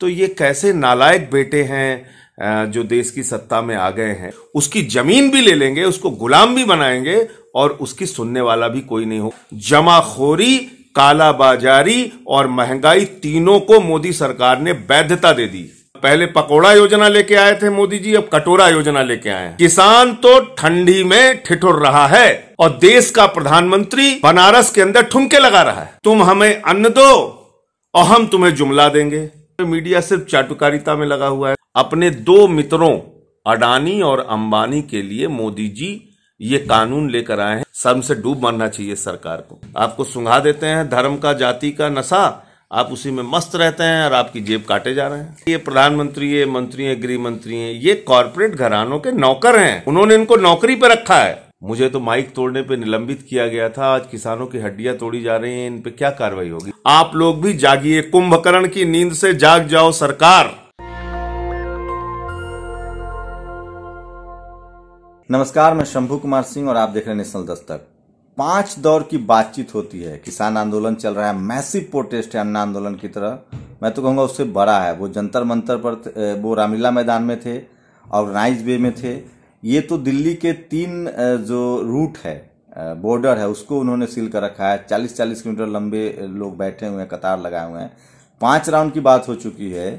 तो ये कैसे नालायक बेटे हैं जो देश की सत्ता में आ गए हैं उसकी जमीन भी ले लेंगे उसको गुलाम भी बनाएंगे और उसकी सुनने वाला भी कोई नहीं हो जमाखोरी कालाबाजारी और महंगाई तीनों को मोदी सरकार ने वैधता दे दी पहले पकोड़ा योजना लेके आए थे मोदी जी अब कटोरा योजना लेके आए किसान तो ठंडी में ठिठुर रहा है और देश का प्रधानमंत्री बनारस के अंदर ठुमके लगा रहा है तुम हमें अन्न दो और हम तुम्हें जुमला देंगे मीडिया सिर्फ चाटुकारिता में लगा हुआ है अपने दो मित्रों अडानी और अंबानी के लिए मोदी जी ये कानून लेकर आए हैं शर्म से डूब मानना चाहिए सरकार को आपको सुंघा देते हैं धर्म का जाति का नशा आप उसी में मस्त रहते हैं और आपकी जेब काटे जा रहे हैं ये प्रधानमंत्री ये मंत्री हैं गृह मंत्री हैं ये कॉरपोरेट घरानों के नौकर हैं उन्होंने इनको नौकरी पर रखा है मुझे तो माइक तोड़ने पे निलंबित किया गया था आज किसानों की हड्डियां तोड़ी जा रही हैं इन पे क्या कार्रवाई होगी आप लोग भी जागिए कुंभकर्ण की नींद से जाग जाओ सरकार नमस्कार मैं शंभू कुमार सिंह और आप देख रहे हैं नेशनल दस्तक पांच दौर की बातचीत होती है किसान आंदोलन चल रहा है मैसिव प्रोटेस्ट है अन्ना आंदोलन की तरह मैं तो कहूंगा उससे बड़ा है वो जंतर मंतर पर वो रामीला मैदान में थे और नाइज वे में थे ये तो दिल्ली के तीन जो रूट है बॉर्डर है उसको उन्होंने सील कर रखा है चालीस चालीस किलोमीटर लंबे लोग बैठे हुए हैं कतार लगाए हुए हैं पाँच राउंड की बात हो चुकी है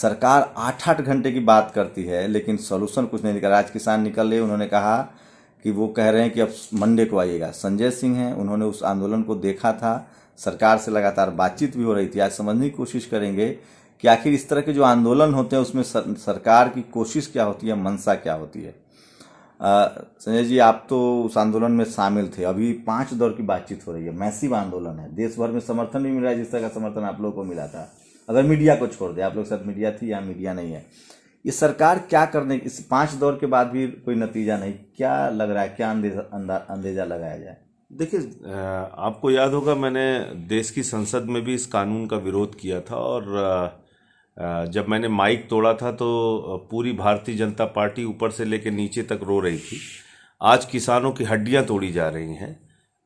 सरकार आठ आठ घंटे की बात करती है लेकिन सोल्यूशन कुछ नहीं निकल आज किसान निकल रहे उन्होंने कहा कि वो कह रहे हैं कि अब मंडे को आइएगा संजय सिंह हैं उन्होंने उस आंदोलन को देखा था सरकार से लगातार बातचीत भी हो रही थी आज समझने की कोशिश करेंगे कि आखिर इस तरह के जो आंदोलन होते हैं उसमें सरकार की कोशिश क्या होती है मंशा क्या होती है संजय जी आप तो उस आंदोलन में शामिल थे अभी पांच दौर की बातचीत हो रही है मैसिव आंदोलन है देश भर में समर्थन भी मिल रहा है जिस तरह का समर्थन आप लोगों को मिला था अगर मीडिया को छोड़ दे आप लोग के साथ मीडिया थी या मीडिया नहीं है ये सरकार क्या करने इस पांच दौर के बाद भी कोई नतीजा नहीं क्या लग रहा है क्या अंदेजा अंदेजा लगाया जाए देखिए आपको याद होगा मैंने देश की संसद में भी इस कानून का विरोध किया था और जब मैंने माइक तोड़ा था तो पूरी भारतीय जनता पार्टी ऊपर से लेकर नीचे तक रो रही थी आज किसानों की हड्डियां तोड़ी जा रही हैं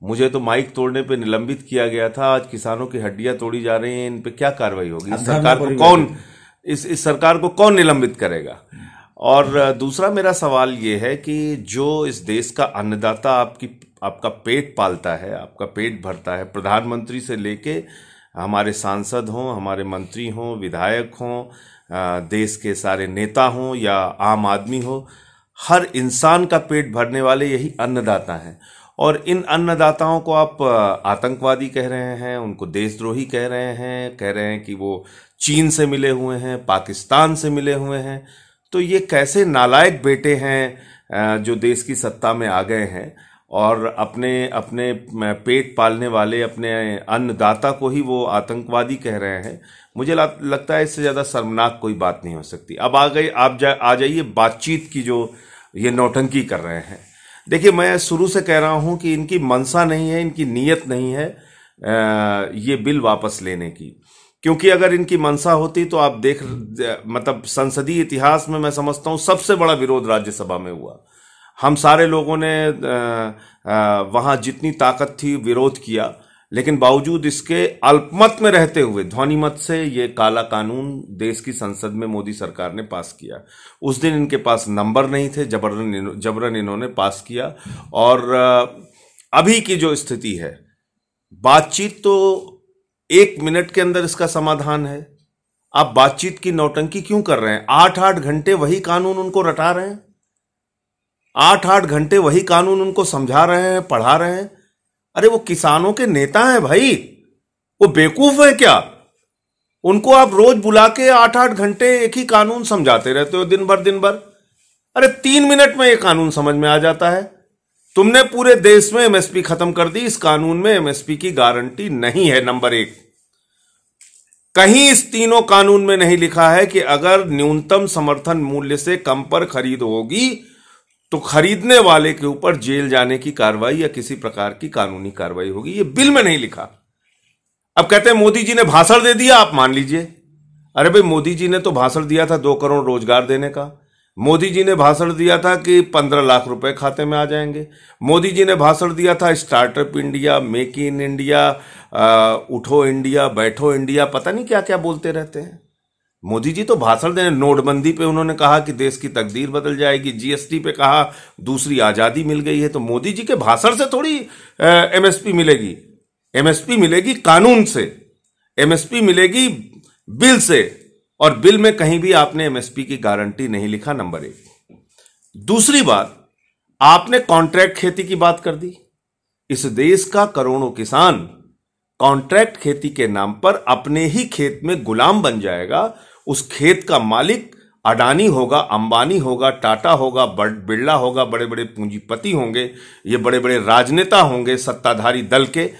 मुझे तो माइक तोड़ने पे निलंबित किया गया था आज किसानों की हड्डियां तोड़ी जा रही हैं इन पे क्या कार्रवाई होगी इस सरकार को कौन इस इस सरकार को कौन निलंबित करेगा और दूसरा मेरा सवाल ये है कि जो इस देश का अन्नदाता आपकी आपका पेट पालता है आपका पेट भरता है प्रधानमंत्री से लेके हमारे सांसद हों हमारे मंत्री हों विधायक हों देश के सारे नेता हों या आम आदमी हो हर इंसान का पेट भरने वाले यही अन्नदाता हैं और इन अन्नदाताओं को आप आतंकवादी कह रहे हैं उनको देशद्रोही कह रहे हैं कह रहे हैं कि वो चीन से मिले हुए हैं पाकिस्तान से मिले हुए हैं तो ये कैसे नालायक बेटे हैं जो देश की सत्ता में आ गए हैं और अपने अपने पेट पालने वाले अपने अन्नदाता को ही वो आतंकवादी कह रहे हैं मुझे लगता है इससे ज़्यादा शर्मनाक कोई बात नहीं हो सकती अब आ गए आप जा आ जाइए बातचीत की जो ये नौटंकी कर रहे हैं देखिए मैं शुरू से कह रहा हूँ कि इनकी मनसा नहीं है इनकी नीयत नहीं है ये बिल वापस लेने की क्योंकि अगर इनकी मनसा होती तो आप देख मतलब संसदीय इतिहास में मैं समझता हूँ सबसे बड़ा विरोध राज्यसभा में हुआ हम सारे लोगों ने वहाँ जितनी ताकत थी विरोध किया लेकिन बावजूद इसके अल्पमत में रहते हुए ध्वनिमत से ये काला कानून देश की संसद में मोदी सरकार ने पास किया उस दिन इनके पास नंबर नहीं थे जबरन जबरन इन्होंने पास किया और अभी की जो स्थिति है बातचीत तो एक मिनट के अंदर इसका समाधान है आप बातचीत की नौटंकी क्यों कर रहे हैं आठ आठ घंटे वही कानून उनको रटा रहे हैं आठ आठ घंटे वही कानून उनको समझा रहे हैं पढ़ा रहे हैं अरे वो किसानों के नेता हैं भाई वो बेवकूफ है क्या उनको आप रोज बुला के आठ आठ घंटे एक ही कानून समझाते रहते हो दिन भर दिन भर अरे तीन मिनट में ये कानून समझ में आ जाता है तुमने पूरे देश में एमएसपी खत्म कर दी इस कानून में एमएसपी की गारंटी नहीं है नंबर एक कहीं इस तीनों कानून में नहीं लिखा है कि अगर न्यूनतम समर्थन मूल्य से कम पर खरीद होगी तो खरीदने वाले के ऊपर जेल जाने की कार्रवाई या किसी प्रकार की कानूनी कार्रवाई होगी ये बिल में नहीं लिखा अब कहते हैं मोदी जी ने भाषण दे दिया आप मान लीजिए अरे भाई मोदी जी ने तो भाषण दिया था दो करोड़ रोजगार देने का मोदी जी ने भाषण दिया था कि पंद्रह लाख रुपए खाते में आ जाएंगे मोदी जी ने भाषण दिया था startup India make in India उठो इंडिया बैठो इंडिया पता नहीं क्या क्या बोलते रहते हैं मोदी जी तो भाषण देने नोटबंदी पे उन्होंने कहा कि देश की तकदीर बदल जाएगी जीएसटी पे कहा दूसरी आजादी मिल गई है तो मोदी जी के भाषण से थोड़ी एमएसपी मिलेगी एमएसपी मिलेगी कानून से एमएसपी मिलेगी बिल से और बिल में कहीं भी आपने एमएसपी की गारंटी नहीं लिखा नंबर एक दूसरी बात आपने कॉन्ट्रैक्ट खेती की बात कर दी इस देश का करोड़ों किसान कॉन्ट्रैक्ट खेती के नाम पर अपने ही खेत में गुलाम बन जाएगा उस खेत का मालिक अडानी होगा अंबानी होगा टाटा होगा बिरला होगा बड़े बड़े पूंजीपति होंगे ये बड़े बड़े राजनेता होंगे सत्ताधारी दल के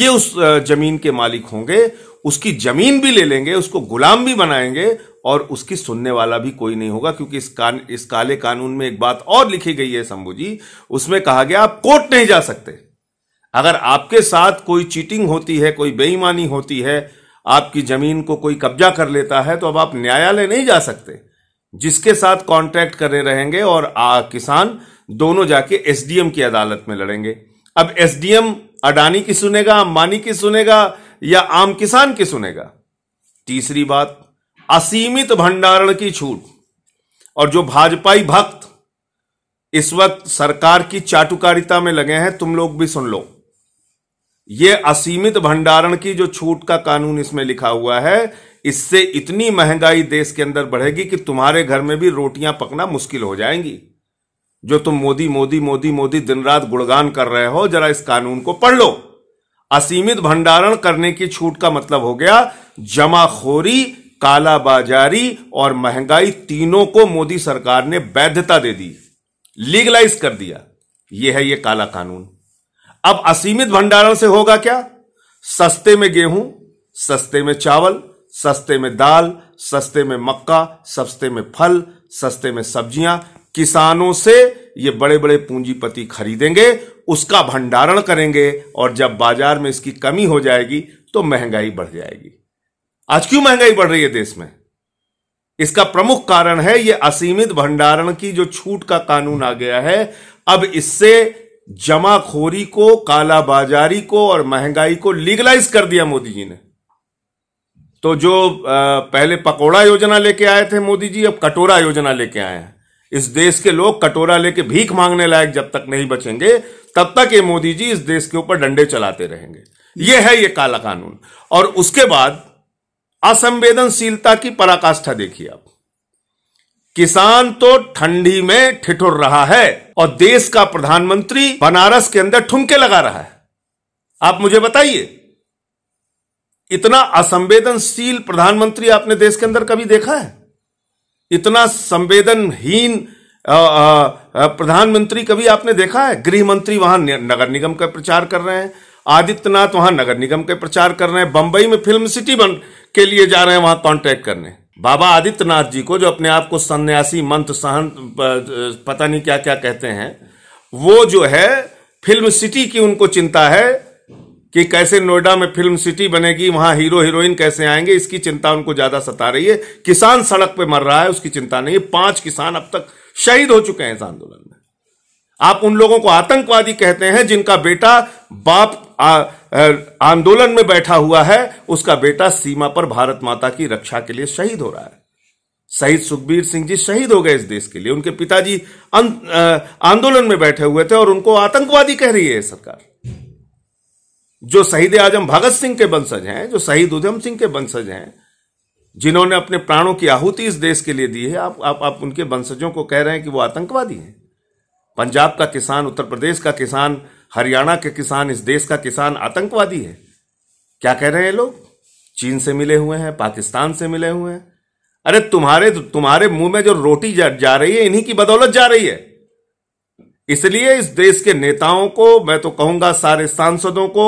ये उस जमीन के मालिक होंगे उसकी जमीन भी ले लेंगे उसको गुलाम भी बनाएंगे और उसकी सुनने वाला भी कोई नहीं होगा क्योंकि इस कान इस काले कानून में एक बात और लिखी गई है शंभु जी उसमें कहा गया आप कोर्ट नहीं जा सकते अगर आपके साथ कोई चीटिंग होती है कोई बेईमानी होती है आपकी जमीन को कोई कब्जा कर लेता है तो अब आप न्यायालय नहीं जा सकते जिसके साथ कॉन्ट्रैक्ट करे रहेंगे और आ, किसान दोनों जाके एसडीएम की अदालत में लड़ेंगे अब एसडीएम अडानी की सुनेगा अंबानी की सुनेगा या आम किसान की सुनेगा तीसरी बात असीमित भंडारण की छूट और जो भाजपाई भक्त इस वक्त सरकार की चाटुकारिता में लगे हैं तुम लोग भी सुन लो ये असीमित भंडारण की जो छूट का कानून इसमें लिखा हुआ है इससे इतनी महंगाई देश के अंदर बढ़ेगी कि तुम्हारे घर में भी रोटियां पकना मुश्किल हो जाएंगी जो तुम मोदी मोदी मोदी मोदी दिन रात गुणगान कर रहे हो जरा इस कानून को पढ़ लो असीमित भंडारण करने की छूट का मतलब हो गया जमाखोरी कालाबाजारी और महंगाई तीनों को मोदी सरकार ने वैधता दे दी लीगलाइज कर दिया यह है यह काला कानून अब असीमित भंडारण से होगा क्या सस्ते में गेहूं सस्ते में चावल सस्ते में दाल सस्ते में मक्का सस्ते में फल सस्ते में सब्जियां किसानों से ये बड़े बड़े पूंजीपति खरीदेंगे उसका भंडारण करेंगे और जब बाजार में इसकी कमी हो जाएगी तो महंगाई बढ़ जाएगी आज क्यों महंगाई बढ़ रही है देश में इसका प्रमुख कारण है यह असीमित भंडारण की जो छूट का कानून आ गया है अब इससे जमाखोरी को कालाबाजारी को और महंगाई को लीगलाइज कर दिया मोदी जी ने तो जो पहले पकोड़ा योजना लेके आए थे मोदी जी अब कटोरा योजना लेके आए हैं इस देश के लोग कटोरा लेके भीख मांगने लायक जब तक नहीं बचेंगे तब तक ये मोदी जी इस देश के ऊपर डंडे चलाते रहेंगे ये है ये काला कानून और उसके बाद असंवेदनशीलता की पराकाष्ठा देखिए आप किसान तो ठंडी में ठिठुर रहा है और देश का प्रधानमंत्री बनारस के अंदर ठुमके लगा रहा है आप मुझे बताइए इतना असंवेदनशील प्रधानमंत्री आपने देश के अंदर कभी देखा है इतना संवेदनहीन प्रधानमंत्री कभी आपने देखा है गृह मंत्री वहां नगर निगम का प्रचार कर रहे हैं आदित्यनाथ वहां नगर निगम के प्रचार कर रहे हैं बंबई में फिल्म सिटी बन के लिए जा रहे हैं वहां कांटेक्ट करने बाबा आदित्यनाथ जी को जो अपने आप को सन्यासी मंत्र सहन पता नहीं क्या क्या कहते हैं वो जो है फिल्म सिटी की उनको चिंता है कि कैसे नोएडा में फिल्म सिटी बनेगी वहां हीरो हीरोइन कैसे आएंगे इसकी चिंता उनको ज्यादा सता रही है किसान सड़क पे मर रहा है उसकी चिंता नहीं है पांच किसान अब तक शहीद हो चुके हैं इस आंदोलन में आप उन लोगों को आतंकवादी कहते हैं जिनका बेटा बाप आंदोलन में बैठा हुआ है उसका बेटा सीमा पर भारत माता की रक्षा के लिए शहीद हो रहा है शहीद सुखबीर सिंह जी शहीद हो गए इस देश के लिए उनके पिताजी अं, आंदोलन में बैठे हुए थे और उनको आतंकवादी कह रही है सरकार जो शहीद आजम भगत सिंह के वंशज हैं जो शहीद उधम सिंह के वंशज हैं जिन्होंने अपने प्राणों की आहुति इस देश के लिए दी है आप आप, आप उनके वंशजों को कह रहे हैं कि वो आतंकवादी हैं पंजाब का किसान उत्तर प्रदेश का किसान हरियाणा के किसान इस देश का किसान आतंकवादी है क्या कह रहे हैं लोग चीन से मिले हुए हैं पाकिस्तान से मिले हुए हैं अरे तुम्हारे तुम्हारे मुंह में जो रोटी जा, जा रही है इन्हीं की बदौलत जा रही है इसलिए इस देश के नेताओं को मैं तो कहूंगा सारे सांसदों को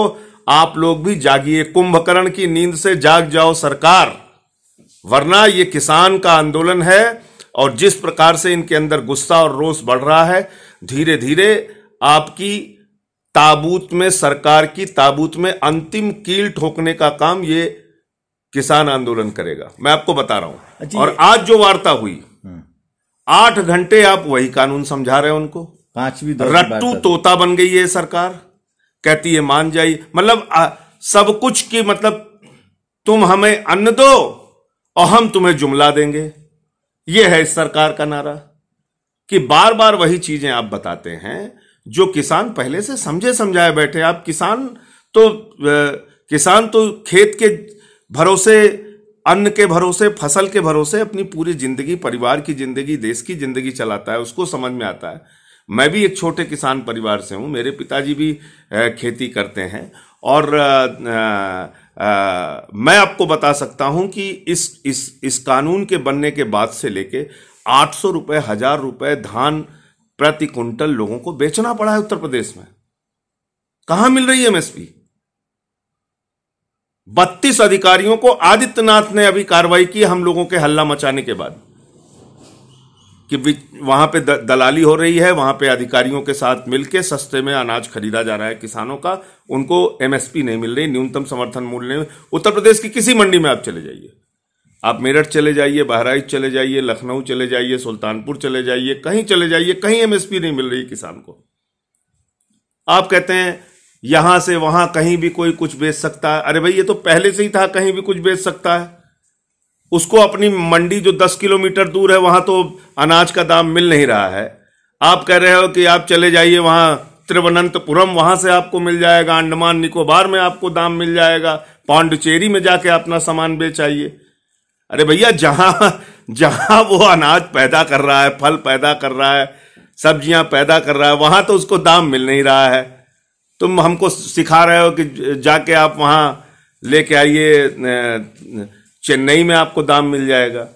आप लोग भी जागिए कुंभकर्ण की नींद से जाग जाओ सरकार वरना ये किसान का आंदोलन है और जिस प्रकार से इनके अंदर गुस्सा और रोष बढ़ रहा है धीरे धीरे आपकी ताबूत में सरकार की ताबूत में अंतिम कील ठोकने का काम ये किसान आंदोलन करेगा मैं आपको बता रहा हूं और आज जो वार्ता हुई हाँ। आठ घंटे आप वही कानून समझा रहे हैं उनको पांचवी रट्टू तोता बन गई है सरकार कहती है मान जाइए मतलब आ, सब कुछ की मतलब तुम हमें अन्न दो और हम तुम्हें जुमला देंगे यह है इस सरकार का नारा कि बार बार वही चीजें आप बताते हैं जो किसान पहले से समझे समझाए बैठे आप किसान तो किसान तो खेत के भरोसे अन्न के भरोसे फसल के भरोसे अपनी पूरी जिंदगी परिवार की जिंदगी देश की जिंदगी चलाता है उसको समझ में आता है मैं भी एक छोटे किसान परिवार से हूँ मेरे पिताजी भी खेती करते हैं और आ, आ, मैं आपको बता सकता हूँ कि इस इस इस कानून के बनने के बाद से लेके आठ सौ रुपए हजार रुपए धान प्रति क्विंटल लोगों को बेचना पड़ा है उत्तर प्रदेश में कहां मिल रही है एमएसपी बत्तीस अधिकारियों को आदित्यनाथ ने अभी कार्रवाई की हम लोगों के हल्ला मचाने के बाद कि वहां पे दलाली हो रही है वहां पे अधिकारियों के साथ मिलके सस्ते में अनाज खरीदा जा रहा है किसानों का उनको एमएसपी नहीं मिल रही न्यूनतम समर्थन मूल्य उत्तर प्रदेश की किसी मंडी में आप चले जाइए आप मेरठ चले जाइए बहराइच चले जाइए लखनऊ चले जाइए सुल्तानपुर चले जाइए कहीं चले जाइए कहीं एमएसपी नहीं मिल रही किसान को आप कहते हैं यहां से वहां कहीं भी कोई कुछ बेच सकता है अरे भाई ये तो पहले से ही था कहीं भी कुछ बेच सकता है उसको अपनी मंडी जो दस किलोमीटर दूर है वहां तो अनाज का दाम मिल नहीं रहा है आप कह रहे हो कि आप चले जाइए वहां त्रिवनंतपुरम वहां से आपको मिल जाएगा अंडमान निकोबार में आपको दाम मिल जाएगा पांडुचेरी में जाके अपना सामान बेचाइए अरे भैया जहां जहां वो अनाज पैदा कर रहा है फल पैदा कर रहा है सब्जियां पैदा कर रहा है वहां तो उसको दाम मिल नहीं रहा है तुम हमको सिखा रहे हो कि जाके आप वहां लेके आइए चेन्नई में आपको दाम मिल जाएगा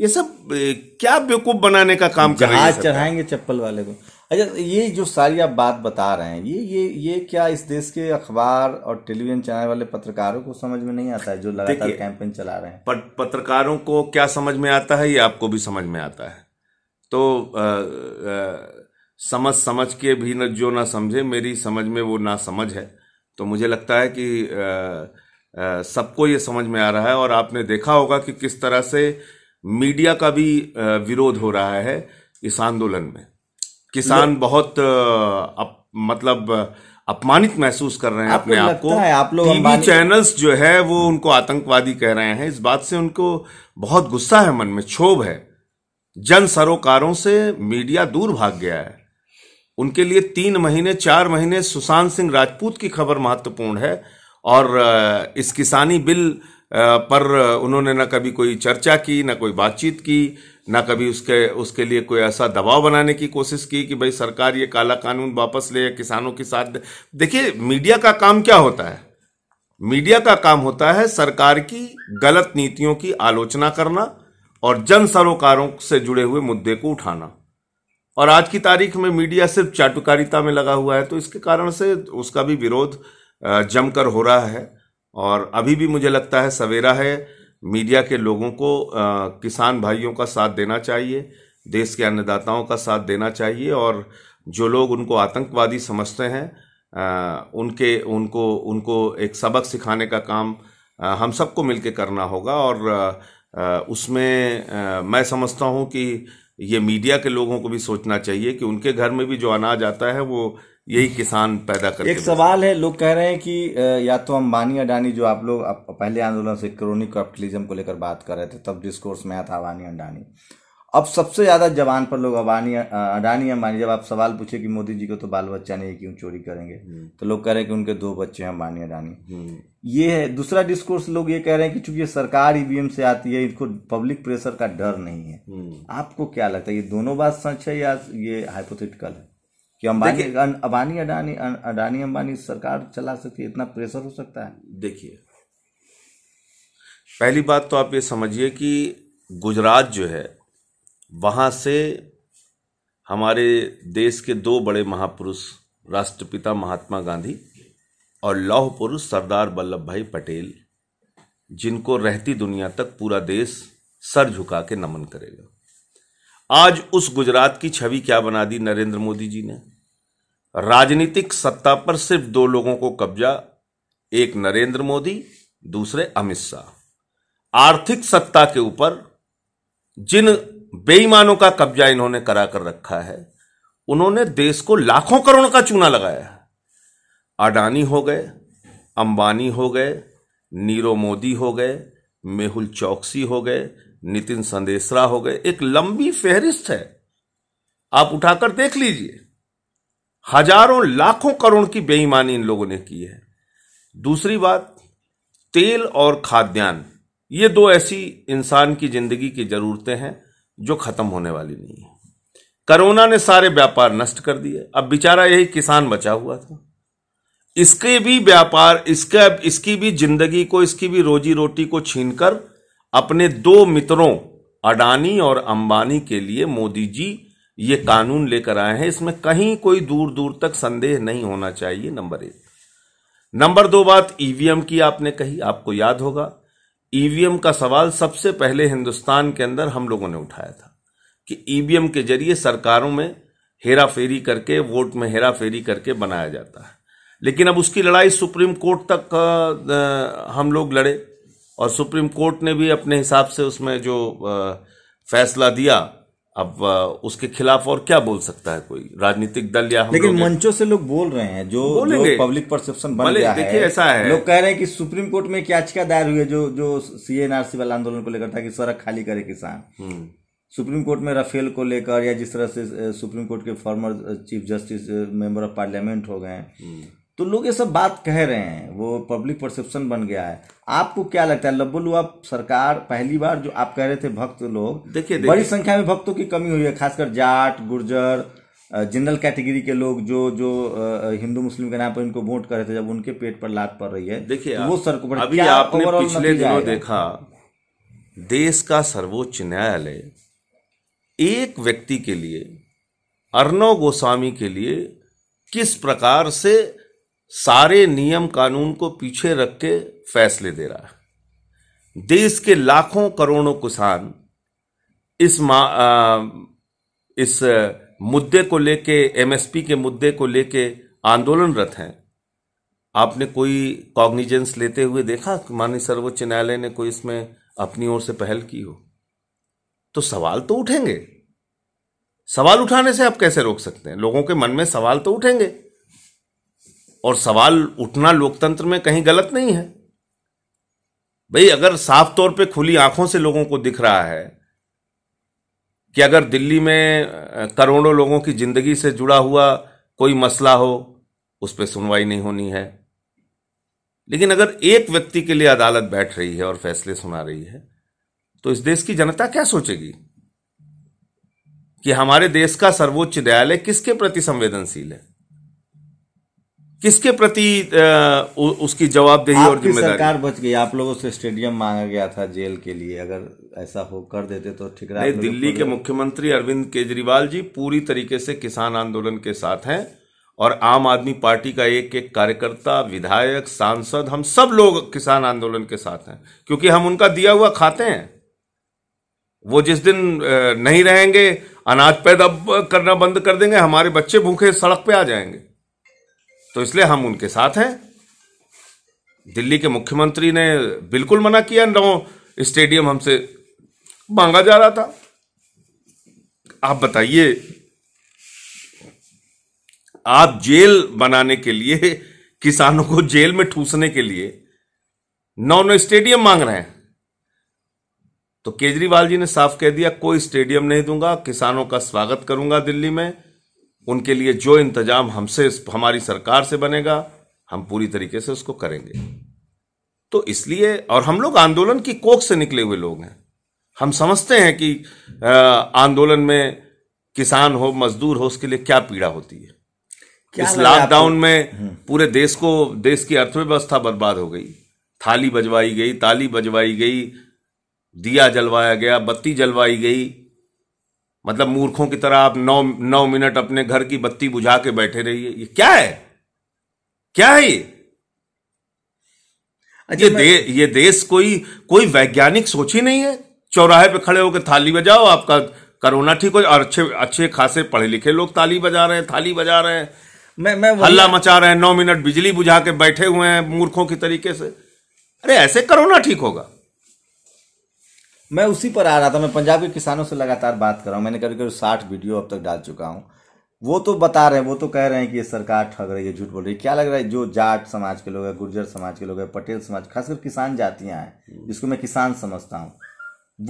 ये सब क्या बेवकूफ बनाने का काम कर रहे हैं चढ़ाएंगे चप्पल वाले को अच्छा ये जो सारी आप बात बता रहे हैं ये ये ये क्या इस देश के अखबार और टेलीविजन चैनल वाले पत्रकारों को समझ में नहीं आता है जो लगातार कैंपेन चला रहे हैं पर पत्रकारों को क्या समझ में आता है ये आपको भी समझ में आता है तो आ, आ, समझ समझ के भी न जो ना समझे मेरी समझ में वो ना समझ है तो मुझे लगता है कि सबको ये समझ में आ रहा है और आपने देखा होगा कि किस तरह से मीडिया का भी विरोध हो रहा है इस आंदोलन में किसान बहुत अप, मतलब अपमानित महसूस कर रहे हैं अपने आप को आप लोग टीवी चैनल्स जो है वो उनको आतंकवादी कह रहे हैं इस बात से उनको बहुत गुस्सा है मन में क्षोभ है जन सरोकारों से मीडिया दूर भाग गया है उनके लिए तीन महीने चार महीने सुशांत सिंह राजपूत की खबर महत्वपूर्ण है और इस किसानी बिल पर उन्होंने न कभी कोई चर्चा की न कोई बातचीत की ना कभी उसके उसके लिए कोई ऐसा दबाव बनाने की कोशिश की कि भाई सरकार ये काला कानून वापस ले या किसानों के साथ देखिए मीडिया का काम क्या होता है मीडिया का काम होता है सरकार की गलत नीतियों की आलोचना करना और जन सरोकारों से जुड़े हुए मुद्दे को उठाना और आज की तारीख में मीडिया सिर्फ चाटुकारिता में लगा हुआ है तो इसके कारण से उसका भी विरोध जमकर हो रहा है और अभी भी मुझे लगता है सवेरा है मीडिया के लोगों को आ, किसान भाइयों का साथ देना चाहिए देश के अन्नदाताओं का साथ देना चाहिए और जो लोग उनको आतंकवादी समझते हैं आ, उनके उनको उनको एक सबक सिखाने का काम आ, हम सबको मिलकर करना होगा और आ, उसमें आ, मैं समझता हूँ कि ये मीडिया के लोगों को भी सोचना चाहिए कि उनके घर में भी जो अनाज आता है वो यही किसान पैदा करते एक सवाल है लोग कह रहे हैं कि या तो अंबानी अडानी जो आप लोग पहले आंदोलन से क्रोनिक कैपिटलिज्म को लेकर बात कर रहे थे तब डिस्कोर्स में आया था अबानी अडानी अब सबसे ज़्यादा जवान पर लोग अबानी अडानी अंबानी जब आप सवाल पूछे कि मोदी जी को तो बाल बच्चा नहीं क्यों चोरी करेंगे हम्म। तो लोग कह रहे हैं कि उनके दो बच्चे हैं अंबानी अडानी हम्म। ये है दूसरा डिस्कोर्स लोग ये कह रहे हैं कि चूंकि सरकार ईवीएम e से आती है इनको पब्लिक प्रेशर का डर नहीं है हम्म। आपको क्या लगता है ये दोनों बात सच है या ये हाइपोथेटिकल है कि अंबानी अबानी अडानी अडानी अंबानी सरकार चला सकती है इतना प्रेशर हो सकता है देखिए पहली बात तो आप ये समझिए कि गुजरात जो है वहाँ से हमारे देश के दो बड़े महापुरुष राष्ट्रपिता महात्मा गांधी और लौह पुरुष सरदार वल्लभ भाई पटेल जिनको रहती दुनिया तक पूरा देश सर झुका के नमन करेगा आज उस गुजरात की छवि क्या बना दी नरेंद्र मोदी जी ने राजनीतिक सत्ता पर सिर्फ दो लोगों को कब्जा एक नरेंद्र मोदी दूसरे अमित शाह आर्थिक सत्ता के ऊपर जिन बेईमानों का कब्जा इन्होंने करा कर रखा है उन्होंने देश को लाखों करोड़ का चूना लगाया है अडानी हो गए अंबानी हो गए नीरव मोदी हो गए मेहुल चौकसी हो गए नितिन संदेशरा हो गए एक लंबी फेहरिस्त है आप उठाकर देख लीजिए हजारों लाखों करोड़ की बेईमानी इन लोगों ने की है दूसरी बात तेल और खाद्यान्न ये दो ऐसी इंसान की जिंदगी की जरूरतें हैं जो खत्म होने वाली नहीं है कोरोना ने सारे व्यापार नष्ट कर दिए अब बेचारा यही किसान बचा हुआ था इसके भी व्यापार इसका इसकी भी जिंदगी को इसकी भी रोजी रोटी को छीनकर अपने दो मित्रों अडानी और अंबानी के लिए मोदी जी ये कानून लेकर आए हैं इसमें कहीं कोई दूर दूर तक संदेह नहीं होना चाहिए नंबर एक नंबर दो बात ईवीएम की आपने कही आपको याद होगा ईवीएम का सवाल सबसे पहले हिंदुस्तान के अंदर हम लोगों ने उठाया था कि ईवीएम के जरिए सरकारों में हेरा फेरी करके वोट में हेरा फेरी करके बनाया जाता है लेकिन अब उसकी लड़ाई सुप्रीम कोर्ट तक हम लोग लड़े और सुप्रीम कोर्ट ने भी अपने हिसाब से उसमें जो फैसला दिया अब उसके खिलाफ और क्या बोल सकता है कोई राजनीतिक दल या हम लेकिन मंचों से लोग बोल रहे हैं जो, पब्लिक परसेप्शन बन गया है ऐसा है लोग कह रहे हैं कि सुप्रीम कोर्ट में एक याचिका दायर हुई है जो जो सीएनआरसी वाला आंदोलन को लेकर था कि सड़क खाली करे किसान हम्म। सुप्रीम कोर्ट में राफेल को लेकर या जिस तरह से सुप्रीम कोर्ट के former chief justice member of parliament हो गए तो लोग ये सब बात कह रहे हैं वो पब्लिक परसेप्शन बन गया है आपको क्या लगता है लब्बुलू आप सरकार पहली बार जो आप कह रहे थे भक्त लोग देखिए बड़ी संख्या में भक्तों की कमी हुई है खासकर जाट गुर्जर जनरल कैटेगरी के लोग जो जो हिंदू मुस्लिम के नाम पर इनको वोट कर रहे थे जब उनके पेट पर लात पड़ रही है तो देखिए तो वो सर अभी आपने पिछले दिनों देखा देश का सर्वोच्च न्यायालय एक व्यक्ति के लिए अर्नव गोस्वामी के लिए किस प्रकार से सारे नियम कानून को पीछे रख के फैसले दे रहा है देश के लाखों करोड़ों किसान इस मा आ, इस मुद्दे को लेके एमएसपी के मुद्दे को लेके आंदोलनरत हैं आपने कोई कॉग्निजेंस लेते हुए देखा माननीय सर्वोच्च न्यायालय ने कोई इसमें अपनी ओर से पहल की हो तो सवाल तो उठेंगे सवाल उठाने से आप कैसे रोक सकते हैं लोगों के मन में सवाल तो उठेंगे और सवाल उठना लोकतंत्र में कहीं गलत नहीं है भाई अगर साफ तौर पे खुली आंखों से लोगों को दिख रहा है कि अगर दिल्ली में करोड़ों लोगों की जिंदगी से जुड़ा हुआ कोई मसला हो उस पर सुनवाई नहीं होनी है लेकिन अगर एक व्यक्ति के लिए अदालत बैठ रही है और फैसले सुना रही है तो इस देश की जनता क्या सोचेगी कि हमारे देश का सर्वोच्च न्यायालय किसके प्रति संवेदनशील है किसके प्रति उसकी जवाबदेही और जिम्मेदारी सरकार बच गई आप लोगों से स्टेडियम मांगा गया था जेल के लिए अगर ऐसा हो कर देते तो ठीक रहा तो दिल्ली के मुख्यमंत्री अरविंद केजरीवाल जी पूरी तरीके से किसान आंदोलन के साथ हैं और आम आदमी पार्टी का एक एक कार्यकर्ता विधायक सांसद हम सब लोग किसान आंदोलन के साथ हैं क्योंकि हम उनका दिया हुआ खाते हैं वो जिस दिन नहीं रहेंगे अनाज पैदा करना बंद कर देंगे हमारे बच्चे भूखे सड़क पे आ जाएंगे तो इसलिए हम उनके साथ हैं दिल्ली के मुख्यमंत्री ने बिल्कुल मना किया नौ स्टेडियम हमसे मांगा जा रहा था आप बताइए आप जेल बनाने के लिए किसानों को जेल में ठूसने के लिए नौ नौ स्टेडियम मांग रहे हैं तो केजरीवाल जी ने साफ कह दिया कोई स्टेडियम नहीं दूंगा किसानों का स्वागत करूंगा दिल्ली में उनके लिए जो इंतजाम हमसे हमारी सरकार से बनेगा हम पूरी तरीके से उसको करेंगे तो इसलिए और हम लोग आंदोलन की कोख से निकले हुए लोग हैं हम समझते हैं कि आंदोलन में किसान हो मजदूर हो उसके लिए क्या पीड़ा होती है इस लॉकडाउन में हम्म। पूरे देश को देश की अर्थव्यवस्था बर्बाद हो गई थाली बजवाई गई ताली बजवाई गई दिया जलवाया गया बत्ती जलवाई गई मतलब मूर्खों की तरह आप नौ नौ मिनट अपने घर की बत्ती बुझा के बैठे रहिए ये क्या है क्या है ये अच्छा, ये, दे, ये देश कोई कोई वैज्ञानिक सोच ही नहीं है चौराहे पे खड़े होकर थाली बजाओ आपका कोरोना ठीक हो और अच्छे अच्छे खासे पढ़े लिखे लोग ताली बजा रहे हैं थाली बजा रहे हैं मैं मैं हल्ला मचा रहे हैं नौ मिनट बिजली बुझा के बैठे हुए हैं मूर्खों की तरीके से अरे ऐसे कोरोना ठीक होगा मैं उसी पर आ रहा था मैं पंजाब के किसानों से लगातार बात कर रहा हूँ मैंने कभी कभी साठ वीडियो अब तक डाल चुका हूँ वो तो बता रहे हैं वो तो कह रहे हैं कि ये सरकार ठग रही है झूठ बोल रही है क्या लग रहा है जो जाट समाज के लोग हैं गुर्जर समाज के लोग हैं पटेल समाज खासकर किसान जातियाँ हैं जिसको मैं किसान समझता हूँ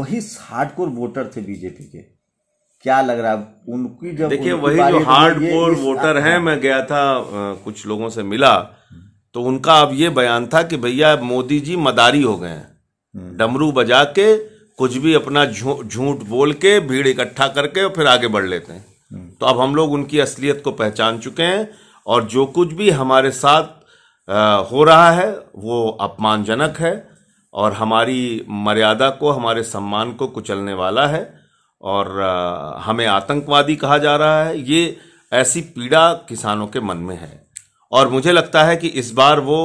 वही हार्ड वोटर थे बीजेपी के क्या लग रहा है उनकी जब देखिए वही जो हार्ड कोर वोटर है मैं गया था कुछ लोगों से मिला तो उनका अब ये बयान था कि भैया मोदी जी मदारी हो गए हैं हम्म। डमरू बजा के कुछ भी अपना झूठ जू, बोल के भीड़ इकट्ठा करके और फिर आगे बढ़ लेते हैं हम्म। तो अब हम लोग उनकी असलियत को पहचान चुके हैं और जो कुछ भी हमारे साथ आ, हो रहा है वो अपमानजनक है और हमारी मर्यादा को हमारे सम्मान को कुचलने वाला है और आ, हमें आतंकवादी कहा जा रहा है ये ऐसी पीड़ा किसानों के मन में है और मुझे लगता है कि इस बार वो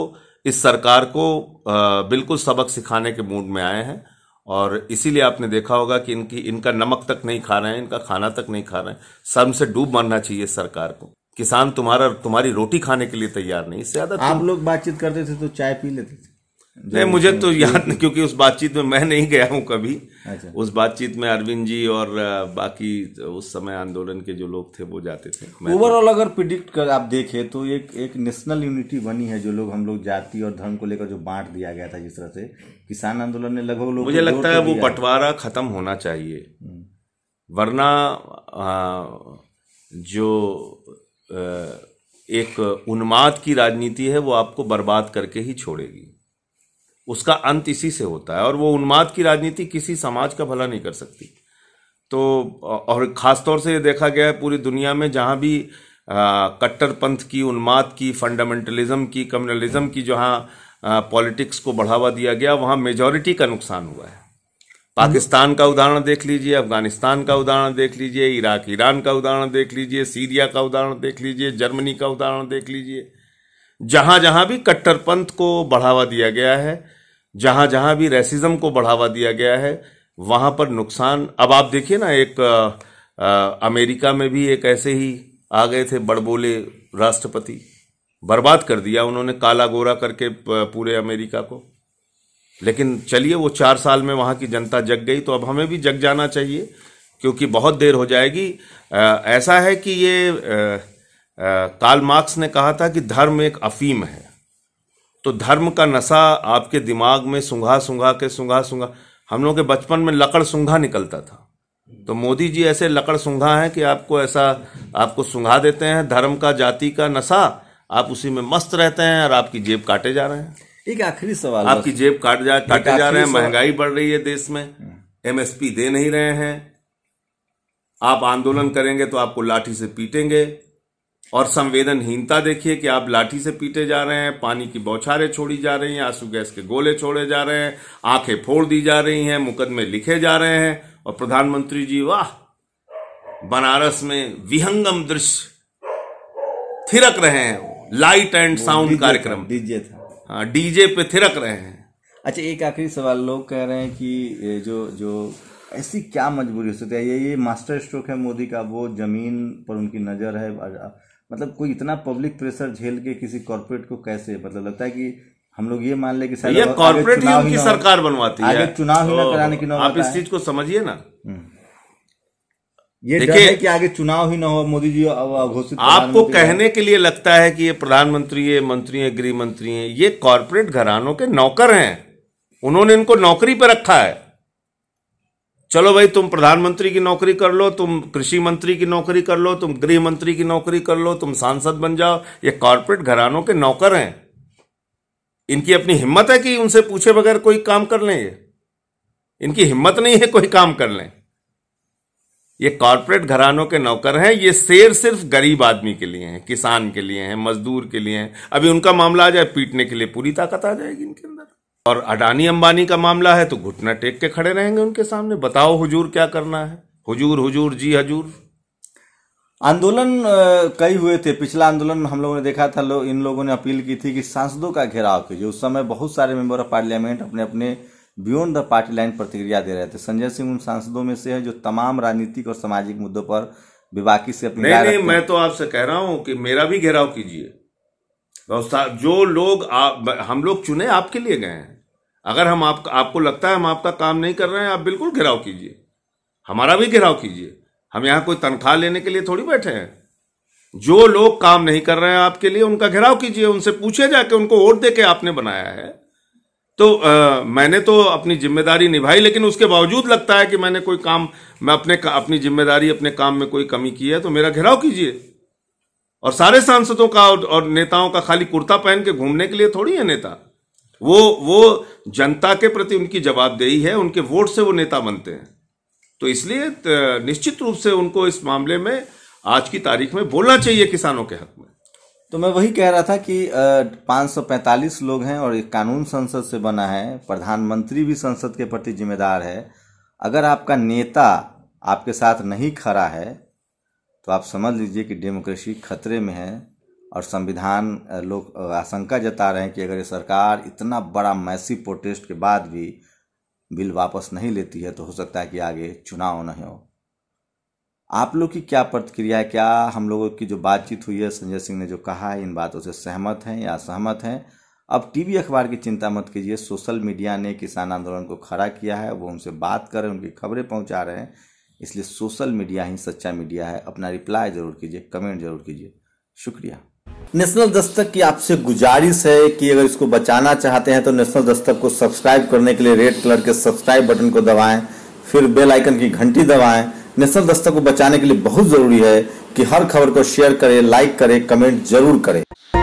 इस सरकार को आ, बिल्कुल सबक सिखाने के मूड में आए हैं और इसीलिए आपने देखा होगा कि इनकी इनका नमक तक नहीं खा रहे हैं इनका खाना तक नहीं खा रहे हैं शर्म से डूब मानना चाहिए सरकार को किसान तुम्हारा तुम्हारी रोटी खाने के लिए तैयार नहीं इससे ज्यादा आप लोग बातचीत करते थे तो चाय पी लेते थे नहीं मुझे तो याद नहीं क्योंकि उस बातचीत में मैं नहीं गया हूं कभी अच्छा। उस बातचीत में अरविंद जी और बाकी तो उस समय आंदोलन के जो लोग थे वो जाते थे ओवरऑल तो अगर प्रिडिक्ट कर आप देखें तो एक एक नेशनल यूनिटी बनी है जो लोग हम लोग जाति और धर्म को लेकर जो बांट दिया गया था जिस तरह से किसान आंदोलन ने लगभग लोग मुझे लगता है तो वो बंटवारा खत्म होना चाहिए हम्म। वरना जो एक उन्माद की राजनीति है वो आपको बर्बाद करके ही छोड़ेगी उसका अंत इसी से होता है और वो उन्माद की राजनीति किसी समाज का भला नहीं कर सकती तो और ख़ासतौर से ये देखा गया है पूरी दुनिया में जहाँ भी कट्टरपंथ की उन्माद की फंडामेंटलिज्म की कम्युनलिज्म की जहाँ पॉलिटिक्स को बढ़ावा दिया गया वहाँ मेजॉरिटी का नुकसान हुआ है पाकिस्तान का उदाहरण देख लीजिए अफगानिस्तान का उदाहरण देख लीजिए इराक ईरान का उदाहरण देख लीजिए सीरिया का उदाहरण देख लीजिए जर्मनी का उदाहरण देख लीजिए जहां जहां भी कट्टरपंथ को बढ़ावा दिया गया है जहां जहां भी रेसिज्म को बढ़ावा दिया गया है वहां पर नुकसान अब आप देखिए ना एक आ, आ, अमेरिका में भी एक ऐसे ही आ गए थे बड़बोले राष्ट्रपति बर्बाद कर दिया उन्होंने काला गोरा करके पूरे अमेरिका को लेकिन चलिए वो चार साल में वहां की जनता जग गई तो अब हमें भी जग जाना चाहिए क्योंकि बहुत देर हो जाएगी आ, ऐसा है कि ये काल मार्क्स ने कहा था कि धर्म एक अफीम है तो धर्म का नशा आपके दिमाग में सुंघा सुंघा के सुंघा सुंघा हम लोग के बचपन में लकड़ सुंघा निकलता था तो मोदी जी ऐसे लकड़ सुंघा हैं कि आपको ऐसा आपको सुंघा देते हैं धर्म का जाति का नशा आप उसी में मस्त रहते हैं और आपकी जेब काटे जा रहे हैं एक आखिरी सवाल आपकी जेब काट जा काटे जा रहे हैं महंगाई बढ़ रही है देश में एमएसपी दे नहीं रहे हैं आप आंदोलन करेंगे तो आपको लाठी से पीटेंगे और संवेदनहीनता देखिए कि आप लाठी से पीटे जा रहे हैं पानी की बौछारें छोड़ी जा रही हैं आंसू गैस के गोले छोड़े जा रहे हैं आंखें फोड़ दी जा रही हैं मुकदमे लिखे जा रहे हैं और प्रधानमंत्री जी वाह बनारस में विहंगम दृश्य थिरक रहे हैं लाइट एंड साउंड कार्यक्रम डीजे था हाँ डीजे पे थिरक रहे हैं अच्छा एक आखिरी सवाल लोग कह रहे हैं कि जो जो ऐसी क्या मजबूरी हो सकती है ये ये मास्टर स्ट्रोक है मोदी का वो जमीन पर उनकी नजर है मतलब कोई इतना पब्लिक प्रेशर झेल के किसी कॉर्पोरेट को कैसे मतलब लगता है कि हम लोग ये मान ले कि ये कॉर्पोरेट ही उनकी सरकार बनवाती है चुनाव ही ना कराने की आप इस चीज को समझिए ना हम्म। ये डर है कि आगे चुनाव ही ना हो मोदी जी घोषित आपको कहने के लिए लगता है कि ये प्रधानमंत्री ये मंत्री है गृह मंत्री है ये कॉरपोरेट घरानों के नौकर हैं उन्होंने इनको नौकरी पर रखा है चलो भाई तुम प्रधानमंत्री की नौकरी कर लो तुम कृषि मंत्री की नौकरी कर लो तुम गृह मंत्री की नौकरी कर लो तुम सांसद बन जाओ ये कॉरपोरेट घरानों के नौकर हैं इनकी अपनी हिम्मत है कि उनसे पूछे बगैर कोई काम कर लें ये इनकी हिम्मत नहीं है कोई काम कर लें ये कॉरपोरेट घरानों के नौकर हैं ये शेर सिर्फ गरीब आदमी के लिए हैं किसान के लिए हैं मजदूर के लिए हैं अभी उनका मामला आ जाए पीटने के लिए पूरी ताकत आ जाएगी इनके और अडानी अंबानी का मामला है तो घुटना टेक के खड़े रहेंगे उनके सामने बताओ हुजूर क्या करना है हुजूर हुजूर जी हजूर आंदोलन कई हुए थे पिछला आंदोलन हम लोगों ने देखा था लो, इन लोगों ने अपील की थी कि सांसदों का घेराव कीजिए उस समय बहुत सारे मेंबर ऑफ पार्लियामेंट अपने अपने बियॉन्ड द पार्टी लाइन प्रतिक्रिया दे रहे थे संजय सिंह उन सांसदों में से है जो तमाम राजनीतिक और सामाजिक मुद्दों पर विवाकी से अपनी नहीं, नहीं मैं तो आपसे कह रहा हूं कि मेरा भी घेराव कीजिए जो लोग आप हम लोग चुने आपके लिए गए हैं अगर हम आप, आपको लगता है हम आपका काम नहीं कर रहे हैं आप बिल्कुल घेराव कीजिए हमारा भी घेराव कीजिए हम यहां कोई तनख्वाह लेने के लिए थोड़ी बैठे हैं जो लोग काम नहीं कर रहे हैं आपके लिए उनका घेराव कीजिए उनसे पूछे जाके उनको वोट दे के आपने बनाया है तो आ, मैंने तो अपनी जिम्मेदारी निभाई लेकिन उसके बावजूद लगता है कि मैंने कोई काम मैं अपने अपनी जिम्मेदारी अपने काम में कोई कमी की है तो मेरा घेराव कीजिए और सारे सांसदों का और, और नेताओं का खाली कुर्ता पहन के घूमने के लिए थोड़ी है नेता वो वो जनता के प्रति उनकी जवाबदेही है उनके वोट से वो नेता बनते हैं तो इसलिए निश्चित रूप से उनको इस मामले में आज की तारीख में बोलना चाहिए किसानों के हक में तो मैं वही कह रहा था कि 545 लोग हैं और एक कानून संसद से बना है प्रधानमंत्री भी संसद के प्रति जिम्मेदार है अगर आपका नेता आपके साथ नहीं खड़ा है तो आप समझ लीजिए कि डेमोक्रेसी खतरे में है और संविधान लोग आशंका जता रहे हैं कि अगर ये सरकार इतना बड़ा मैसी प्रोटेस्ट के बाद भी बिल वापस नहीं लेती है तो हो सकता है कि आगे चुनाव नहीं हो आप लोग की क्या प्रतिक्रिया है क्या हम लोगों की जो बातचीत हुई है संजय सिंह ने जो कहा है इन बातों से सहमत हैं या सहमत हैं अब टीवी अखबार की चिंता मत कीजिए सोशल मीडिया ने किसान आंदोलन को खड़ा किया है वो उनसे बात कर रहे हैं उनकी खबरें पहुंचा रहे हैं इसलिए सोशल मीडिया ही सच्चा मीडिया है अपना रिप्लाई जरूर कीजिए कमेंट जरूर कीजिए शुक्रिया नेशनल दस्तक की आपसे गुजारिश है कि अगर इसको बचाना चाहते हैं तो नेशनल दस्तक को सब्सक्राइब करने के लिए रेड कलर के सब्सक्राइब बटन को दबाएं फिर बेल आइकन की घंटी दबाएं नेशनल दस्तक को बचाने के लिए बहुत ज़रूरी है कि हर खबर को शेयर करें लाइक करें कमेंट जरूर करें